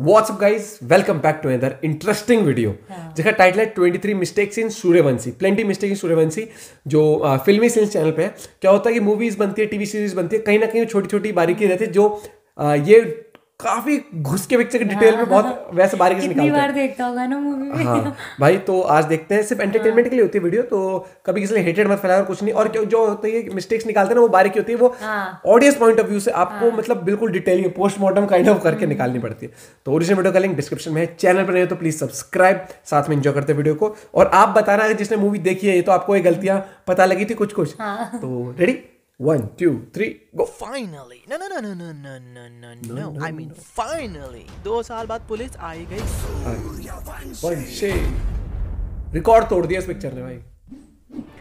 WhatsApp guys welcome back to other interesting video जिसका title है twenty three mistakes in Sooryavanshi plenty mistake in Sooryavanshi जो आ, फिल्मी scenes channel पे है क्या होता है कि मूवीज बनती है टीवी सीरीज बनती है कहीं ना कहीं छोटी छोटी बारीकी रहती है जो आ, ये काफी घुस के पिक्चर के डिटेल हाँ, में बहुत मतलब वैसे बारीकी से निकालते बार देखता होगा ना मूवी हाँ भाई तो आज देखते हैं सिर्फ एंटरटेनमेंट हाँ। के लिए होती है वीडियो तो कभी किसी हेटेड मत और कुछ नहीं और जो होती है मिस्टेक्स निकालते हैं ना वो बारीकी होती है वो ऑडियंस पॉइंट ऑफ व्यू से आपको हाँ। मतलब बिल्कुल डिटेलिंग पोस्टमार्टम काइंड ऑफ करके हम्म। निकालनी पड़ती है तो ओरिजिनल वीडियो का लिंक डिस्क्रिप्शन में है चैनल पर नहीं तो प्लीज सब्सक्राइब साथ में इंजॉय करते हैं वीडियो को और आप बताना जिसने मूवी देखी है तो आपको ये गलतियां पता लगी थी कुछ कुछ तो ready One, two, three, go. Finally. No, no, no, no, no, no, no, no, no. no I mean, no. finally. दो साल बाद पुलिस आई गई वंशी रिकॉर्ड तोड़ दिया इस पिक्चर ने भाई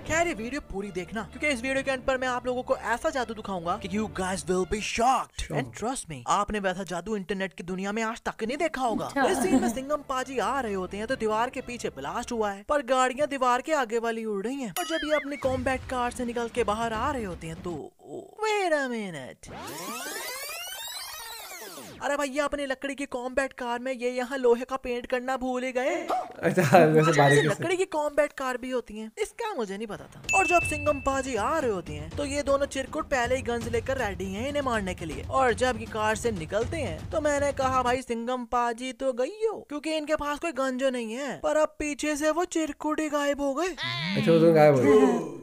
खैर ये वीडियो पूरी देखना क्योंकि इस वीडियो के अंत पर मैं आप लोगों को ऐसा जादू दिखाऊंगा कि you guys will be shocked and trust me आपने वैसा जादू इंटरनेट की दुनिया में आज तक नहीं देखा होगा अच्छा। इस सीन में सिंगम पाजी आ रहे होते हैं तो दीवार के पीछे ब्लास्ट हुआ है पर गाड़ियाँ दीवार के आगे वाली उड़ रही है और जब ये अपने कॉम्बैट कार से निकल के बाहर आ रहे होते हैं तो वेरा मेहनत मिनट अरे भैया अपने लकड़ी की कॉम्बैट कार में ये यहाँ लोहे का पेंट करना भूल ही गए अच्छा, अच्छा लकड़ी की कॉम्बैट कार भी होती है इसका मुझे नहीं पता था और जब सिंगम पाजी आ रहे होती है तो ये दोनों चिरकुट पहले ही गंज लेकर रेडी है इन्हें मारने के लिए और जब ये कार से निकलते हैं तो मैंने कहा भाई सिंगम पाजी तो गई हो क्योंकि इनके पास कोई गंजो नहीं है पर अब पीछे से वो चिरकुट ही गायब हो गए अच्छा तो गायब हो गए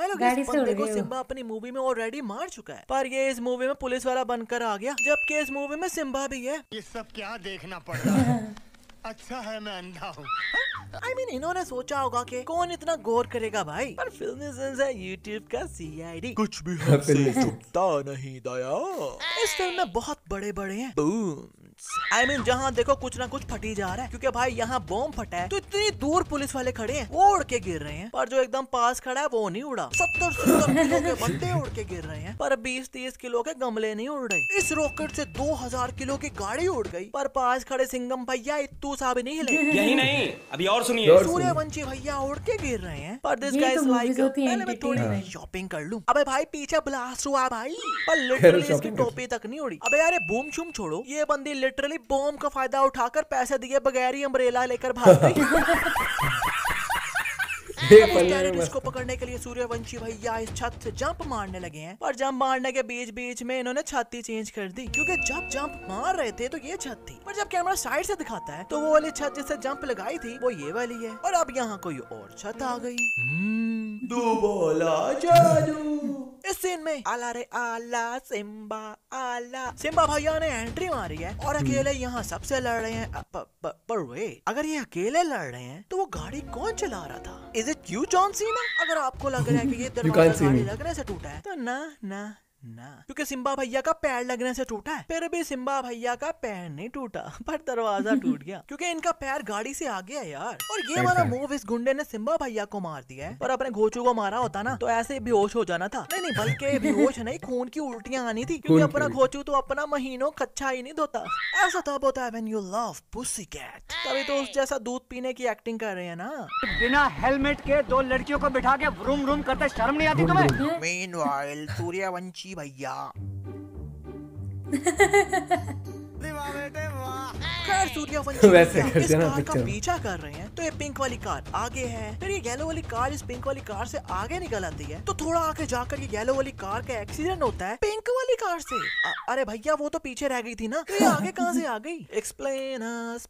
सिम्बा अपनी मूवी में ऑलरेडी मार चुका है पर ये इस मूवी में पुलिस वाला बनकर आ गया जबकि इस मूवी में सिम्बा भी है ये सब क्या देखना पड़ रहा है अच्छा है मैं अंधा हूँ आई हाँ? मीन इन्होंने सोचा होगा कि कौन इतना गौर करेगा भाई पर फिल्मी है यूट्यूब का डी कुछ भी हमसे हाँ, नहीं दया इस फिल्म में बहुत बड़े बड़े हैं बूम आई मीन जहाँ देखो कुछ ना कुछ फटी जा रहा है क्योंकि भाई यहाँ बॉम्ब फटा है तो इतनी दूर पुलिस वाले खड़े हैं वो उड़ के गिर रहे हैं पर जो एकदम पास खड़ा है वो नहीं उड़ा सत्तर सत्तर किलो के बंदे उड़ के गिर रहे हैं पर बीस तीस किलो के गमले नहीं उड़ रहे इस रॉकेट से दो हजार किलो की गाड़ी उड़ गई पर पास खड़े सिंगम भैया इतू साहब नहीं हिले यही नहीं अभी और सुनिए वंशी भैया उड़ के गिर रहे हैं पर दिस गाइस लाइक पहले मैं थोड़ी शॉपिंग हाँ। कर लूं अबे भाई पीछे ब्लास्ट हुआ भाई पर लिटरली इसकी टोपी तक नहीं उड़ी अबे यार बूम छूम छोड़ो ये बंदी लिटरली बॉम्ब का फायदा उठाकर पैसे दिए बगैर ही अम्ब्रेला लेकर भाग गई इसको पकड़ने के लिए सूर्यवंशी भैया इस छत से जंप मारने लगे हैं और जंप मारने के बीच बीच में इन्होंने छाती चेंज कर दी क्योंकि जब जंप मार रहे थे तो ये छत थी पर जब कैमरा साइड से दिखाता है तो वो वाली छत जिससे जंप लगाई थी वो ये वाली है और अब यहाँ कोई और छत आ गई दो हम्म, बोला जादू इस सीन में आला रे आला सिम्बा आला सिम्बा भैया ने एंट्री मारी है और हम्म। अकेले यहाँ सबसे लड़ रहे हैं प, प, पर वे अगर ये अकेले लड़ रहे हैं तो वो गाड़ी कौन चला रहा था is it you John Cena अगर आपको लग रहा है कि ये दरवाजा गाड़ी लगने से टूटा है तो ना ना ना क्योंकि सिम्बा भैया का पैर लगने से टूटा है फिर भी सिम्बा भैया का पैर नहीं टूटा पर दरवाजा टूट गया क्योंकि इनका पैर गाड़ी से आ गया यार और ये वाला मूव इस गुंडे ने सिम्बा भैया को मार दिया है और अपने घोचू को मारा होता ना तो ऐसे बेहोश हो जाना था नहीं नहीं बल्कि बेहोश नहीं खून की उल्टियाँ आनी थी क्योंकि अपना घोचू तो अपना महीनों कच्चा ही नहीं धोता ऐसा तब होता है व्हेन यू लव कैट तभी तो उस जैसा दूध पीने की एक्टिंग कर रहे हैं ना बिना हेलमेट के दो लड़कियों को बिठा के रूम रूम करते शर्म नहीं आती तुम्हें मीनवाइल सूर्यवंशी しいわいや वाह बेटे वाह ना कार का पीछा कर रहे हैं तो ये पिंक वाली कार आगे है फिर ये येलो वाली कार इस पिंक वाली कार से आगे निकल आती है तो थोड़ा आगे जाकर ये येलो वाली कार का एक्सीडेंट होता है पिंक वाली कार से अ, अरे भैया वो तो पीछे रह गई थी ना तो ये आगे कहाँ से आ गई एक्सप्लेन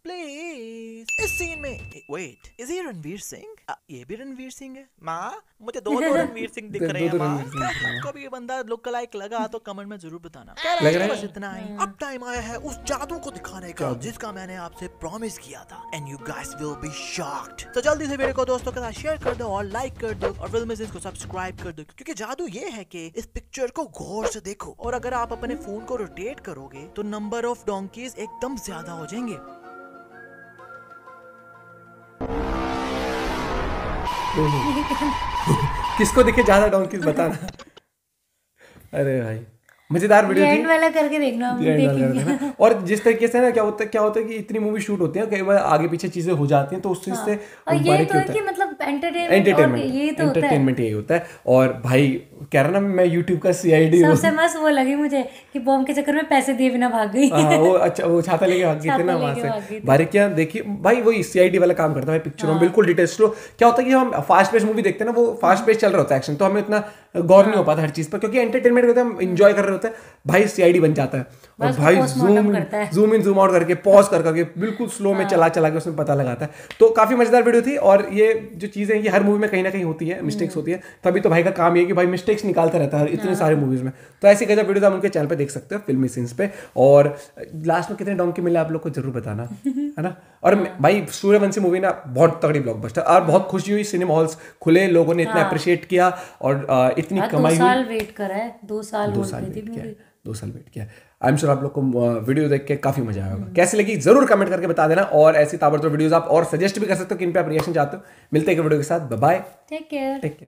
प्लीज इस सीन में वेट इज ये रणवीर सिंह ये भी रणवीर सिंह है माँ मुझे दो दो रणवीर सिंह दिख रहे हैं माँ आपको ये बंदा लुक लाइक लगा तो कमेंट में जरूर बताना बस इतना ही हम्म। अब टाइम आया है उस जादू को दिखाने का जिसका मैंने आपसे प्रॉमिस किया था and you guys will be shocked तो जल्दी से वीडियो को दोस्तों के साथ शेयर कर दो और लाइक कर दो और फिल्म को सब्सक्राइब कर दो क्योंकि जादू ये है कि इस पिक्चर को गौर से देखो और अगर आप अपने फोन को रोटेट करोगे तो नंबर ऑफ डोंकीज एकदम ज्यादा हो जाएंगे किसको दिखे ज्यादा डोंकीज बताना अरे भाई मजेदार वीडियो थी वाला करके देखना देखेंगे और जिस तरीके से ना क्या होता है क्या होता है कि इतनी मूवी शूट होती है कई बार आगे पीछे चीजें हो जाती हैं तो उस चीज हाँ। से और ये तो है कि मतलब एंटरटेनमेंट ये तो एंटरटेनमेंट यही होता है और भाई कह रहा ना मैं YouTube का सीआईडी सबसे मस्त वो लगी मुझे कि बॉम्ब के चक्कर में पैसे दिए बिना भाग गई हाँ, वो अच्छा वो छाता लेके भाग गई थी ना वहां से भाई क्या देखिए भाई वही CID वाला काम करता है पिक्चरों में हाँ। बिल्कुल डिटेल्स लो क्या होता है कि हम फास्ट पेस मूवी देखते हैं ना वो फास्ट पेस चल रहा होता है एक्शन तो हमें इतना गौर नहीं हो हाँ। पाता हर चीज़ पर क्योंकि एंटरटेनमेंट करते तो हम इन्जॉय कर रहे होते हैं भाई सी बन जाता है और भाई zoom zoom in zoom out करके पॉज कर करके बिल्कुल स्लो में हाँ। चला चला के उसमें पता लगाता है तो काफ़ी मज़ेदार वीडियो थी और ये जो चीज़ें ये हर मूवी में कहीं ना कहीं होती है मिस्टेक्स हम्म। होती है तभी तो भाई का काम ये कि भाई मिस्टेक्स निकालता रहता है इतने हाँ। सारे मूवीज़ में तो ऐसी गजब वीडियो आप उनके चैनल पर देख सकते हो फिल्मी सीन्स पे और लास्ट में कितने डोंकी मिले आप लोग को जरूर बताना है ना और भाई सूर्यवंशी मूवी ना बहुत तगड़ी ब्लॉकबस्टर और बहुत खुशी हुई सिनेमा हॉल्स खुले लोगों ने इतना अप्रिशिएट हाँ। किया और इतनी हाँ, कमाई साल वेट करा है दो साल दो साल वेट किया दो साल वेट किया आई एम श्योर आप लोग को वीडियो देख के काफी मजा आएगा होगा हम्म। कैसे लगी जरूर कमेंट करके बता देना और ऐसी ताबड़तोड़ वीडियोस आप और सजेस्ट भी कर सकते हो किन पे आप रिएक्शन चाहते हो मिलते हैं वीडियो के साथ bye take care take care